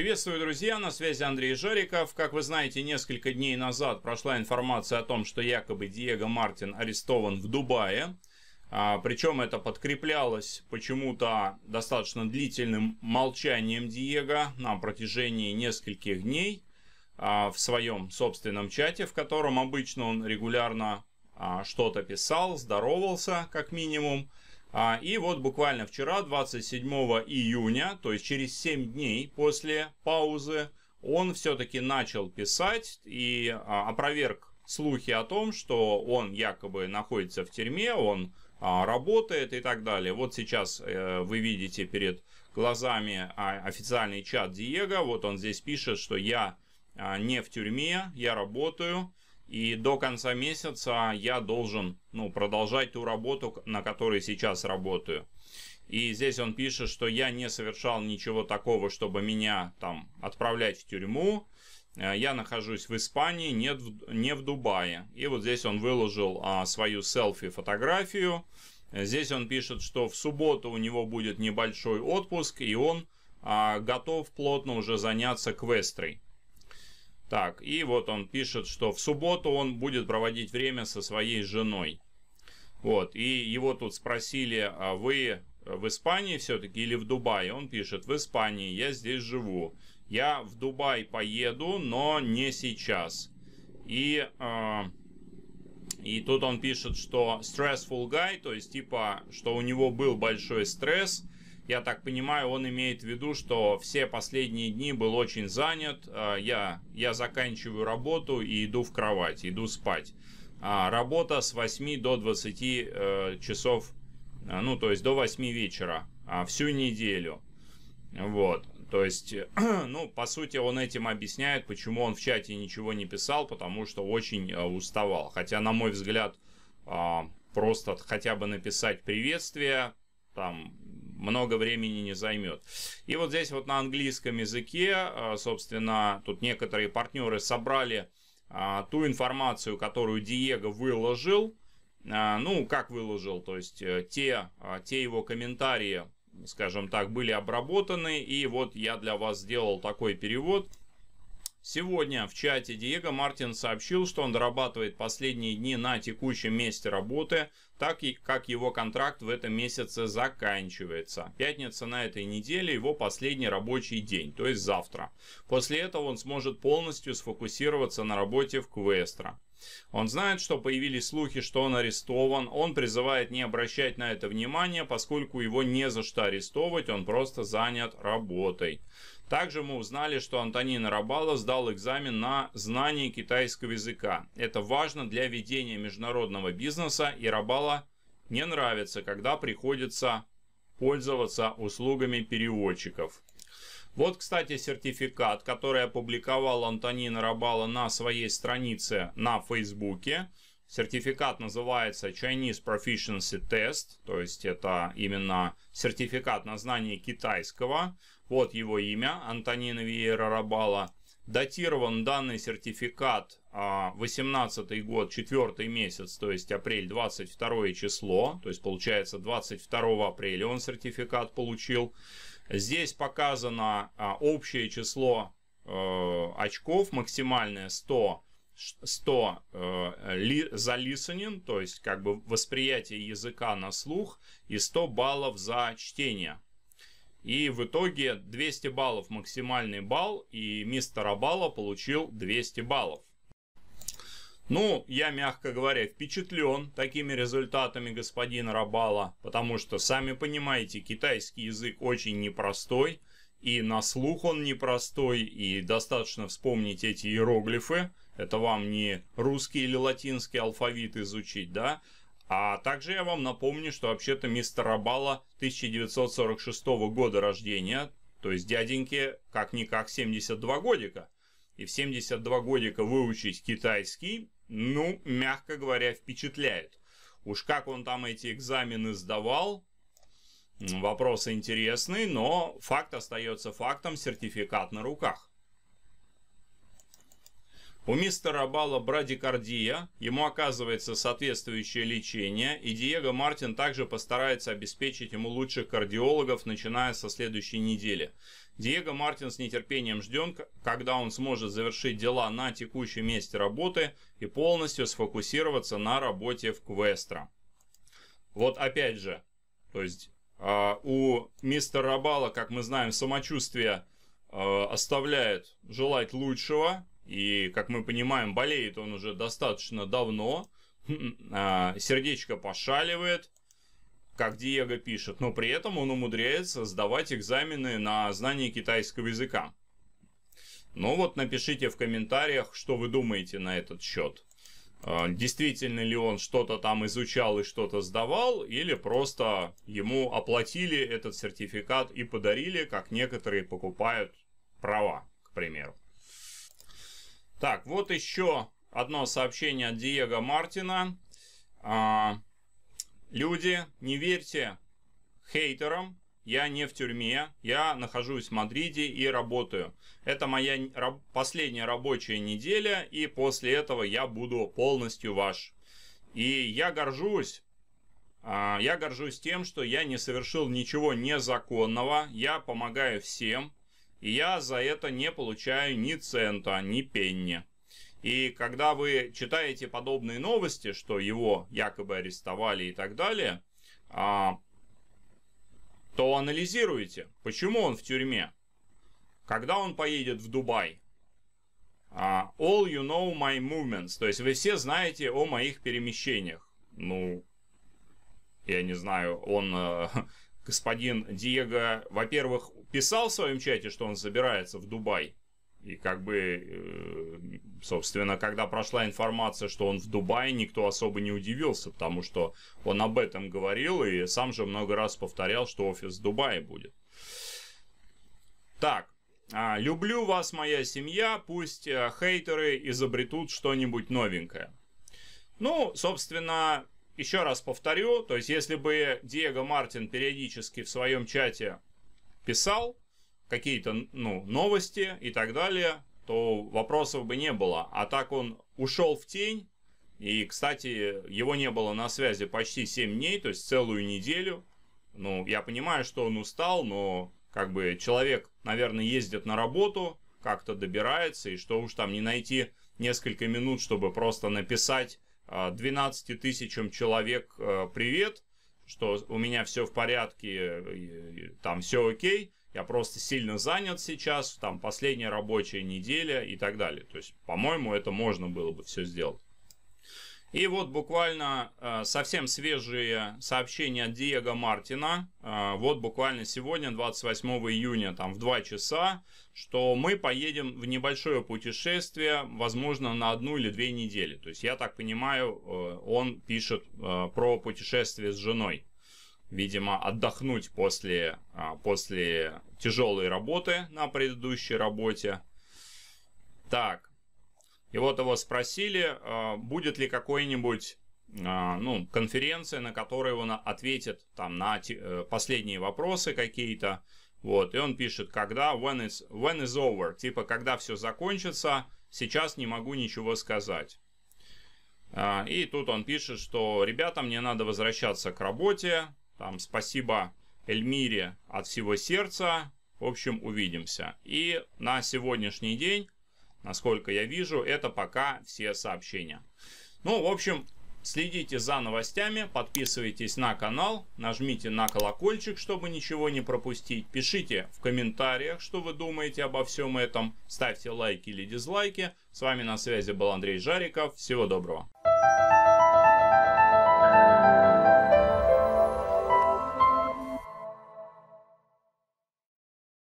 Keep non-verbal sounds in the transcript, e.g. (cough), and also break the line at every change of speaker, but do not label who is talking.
Приветствую, друзья, на связи Андрей Жариков. Как вы знаете, несколько дней назад прошла информация о том, что якобы Диего Мартин арестован в Дубае. А, причем это подкреплялось почему-то достаточно длительным молчанием Диего на протяжении нескольких дней а, в своем собственном чате, в котором обычно он регулярно а, что-то писал, здоровался как минимум. А, и вот буквально вчера, 27 июня, то есть через 7 дней после паузы, он все-таки начал писать и а, опроверг слухи о том, что он якобы находится в тюрьме, он а, работает и так далее. Вот сейчас э, вы видите перед глазами официальный чат Диего, вот он здесь пишет, что я не в тюрьме, я работаю. И до конца месяца я должен ну, продолжать ту работу, на которой сейчас работаю. И здесь он пишет, что я не совершал ничего такого, чтобы меня там отправлять в тюрьму. Э, я нахожусь в Испании, нет, не в Дубае. И вот здесь он выложил а, свою селфи-фотографию. Э, здесь он пишет, что в субботу у него будет небольшой отпуск, и он а, готов плотно уже заняться квестрой. Так, и вот он пишет, что в субботу он будет проводить время со своей женой. Вот, и его тут спросили, а вы э, в Испании все-таки или в Дубае? Он пишет, в Испании, я здесь живу. Я в Дубай поеду, но не сейчас. И, э, и тут он пишет, что stressful guy, то есть типа, что у него был большой стресс, я так понимаю, он имеет в виду, что все последние дни был очень занят. А, я, я заканчиваю работу и иду в кровать, иду спать. А работа с 8 до 20 э, часов, а, ну, то есть до 8 вечера, а, всю неделю. Вот, то есть, (clears throat) ну, по сути, он этим объясняет, почему он в чате ничего не писал, потому что очень э, уставал. Хотя, на мой взгляд, просто хотя бы написать приветствие, там, много времени не займет. И вот здесь вот на английском языке, а, собственно, тут некоторые партнеры собрали а, ту информацию, которую Диего выложил, а, ну, как выложил, то есть э, те, те его комментарии, скажем так, были обработаны, и вот я для вас сделал такой перевод – Сегодня в чате Диего Мартин сообщил, что он дорабатывает последние дни на текущем месте работы, так и как его контракт в этом месяце заканчивается. Пятница на этой неделе его последний рабочий день, то есть завтра. После этого он сможет полностью сфокусироваться на работе в Квестро. Он знает, что появились слухи, что он арестован. Он призывает не обращать на это внимания, поскольку его не за что арестовывать, он просто занят работой. Также мы узнали, что Антонина Рабала сдал экзамен на знание китайского языка. Это важно для ведения международного бизнеса, и Рабала не нравится, когда приходится пользоваться услугами переводчиков. Вот, кстати, сертификат, который опубликовал Антонина Рабала на своей странице на Фейсбуке. Сертификат называется Chinese Proficiency Test, то есть это именно сертификат на знание китайского. Вот его имя, Антонина Виера Рабала. Датирован данный сертификат 18 а, год, 4 месяц, то есть апрель 22 число, то есть получается 22 апреля он сертификат получил. Здесь показано а, общее число э, очков, максимальное 100 100 э, ли, за listening, то есть как бы восприятие языка на слух, и 100 баллов за чтение. И в итоге 200 баллов максимальный балл, и мистер Абала получил 200 баллов. Ну, я, мягко говоря, впечатлен такими результатами господина Рабала, потому что, сами понимаете, китайский язык очень непростой – и на слух он непростой, и достаточно вспомнить эти иероглифы. Это вам не русский или латинский алфавит изучить, да? А также я вам напомню, что вообще-то мистер Абала 1946 года рождения, то есть дяденьке как-никак 72 годика. И в 72 годика выучить китайский, ну, мягко говоря, впечатляет. Уж как он там эти экзамены сдавал, Вопросы интересны, но факт остается фактом, сертификат на руках. У мистера Балла брадикардия, ему оказывается соответствующее лечение, и Диего Мартин также постарается обеспечить ему лучших кардиологов, начиная со следующей недели. Диего Мартин с нетерпением ждет, когда он сможет завершить дела на текущем месте работы и полностью сфокусироваться на работе в Квестро. Вот опять же, то есть а, у мистера Рабала, как мы знаем, самочувствие а, оставляет желать лучшего. И, как мы понимаем, болеет он уже достаточно давно. (laughs) А, сердечко пошаливает, как Диего пишет. Но при этом он умудряется сдавать экзамены на знание китайского языка. Ну вот напишите в комментариях, что вы думаете на этот счет. А, действительно ли он что-то там изучал и что-то сдавал, или просто ему оплатили этот сертификат и подарили, как некоторые покупают права, к примеру. Так, вот еще одно сообщение от Диего Мартина. А, люди, не верьте хейтерам, я не в тюрьме, я нахожусь в Мадриде и работаю. Это моя раб- последняя рабочая неделя, и после этого я буду полностью ваш. И я горжусь, а, я горжусь тем, что я не совершил ничего незаконного, я помогаю всем, и я за это не получаю ни цента, ни пенни. И когда вы читаете подобные новости, что его якобы арестовали и так далее, а, то анализируйте, почему он в тюрьме, когда он поедет в Дубай. Uh, all you know my movements, то есть вы все знаете о моих перемещениях. Ну, я не знаю, он, uh, (laughs) господин Диего, во-первых, писал в своем чате, что он собирается в Дубай, и как бы, э, собственно, когда прошла информация, что он в Дубае, никто особо не удивился, потому что он об этом говорил и сам же много раз повторял, что офис в Дубае будет. Так, а, люблю вас, моя семья, пусть э, хейтеры изобретут что-нибудь новенькое. Ну, собственно, еще раз повторю, то есть если бы Диего Мартин периодически в своем чате писал, какие-то ну, новости и так далее, то вопросов бы не было. А так он ушел в тень, и, кстати, его не было на связи почти 7 дней, то есть целую неделю. Ну, я понимаю, что он устал, но как бы человек, наверное, ездит на работу, как-то добирается, и что уж там не найти несколько минут, чтобы просто написать 12 а, тысячам человек а, привет, что у меня все в порядке, там все окей, я просто сильно занят сейчас, там последняя рабочая неделя и так далее. То есть, по-моему, это можно было бы все сделать. И вот буквально э, совсем свежие сообщения от Диего Мартина. Э, вот буквально сегодня, 28 июня, там в 2 часа, что мы поедем в небольшое путешествие, возможно, на одну или две недели. То есть, я так понимаю, э, он пишет э, про путешествие с женой видимо, отдохнуть после, а, после тяжелой работы на предыдущей работе. Так, и вот его спросили, а, будет ли какой-нибудь а, ну, конференция, на которой он ответит там, на э, последние вопросы какие-то. Вот, и он пишет, когда, when is, when is over, типа, когда все закончится, сейчас не могу ничего сказать. И тут он пишет, что ребята, мне надо возвращаться к работе, там спасибо Эльмире от всего сердца. В общем, увидимся. И на сегодняшний день, насколько я вижу, это пока все сообщения. Ну, в общем, следите за новостями, подписывайтесь на канал, нажмите на колокольчик, чтобы ничего не пропустить. Пишите в комментариях, что вы думаете обо всем этом. Ставьте лайки или дизлайки. С вами на связи был Андрей Жариков. Всего доброго.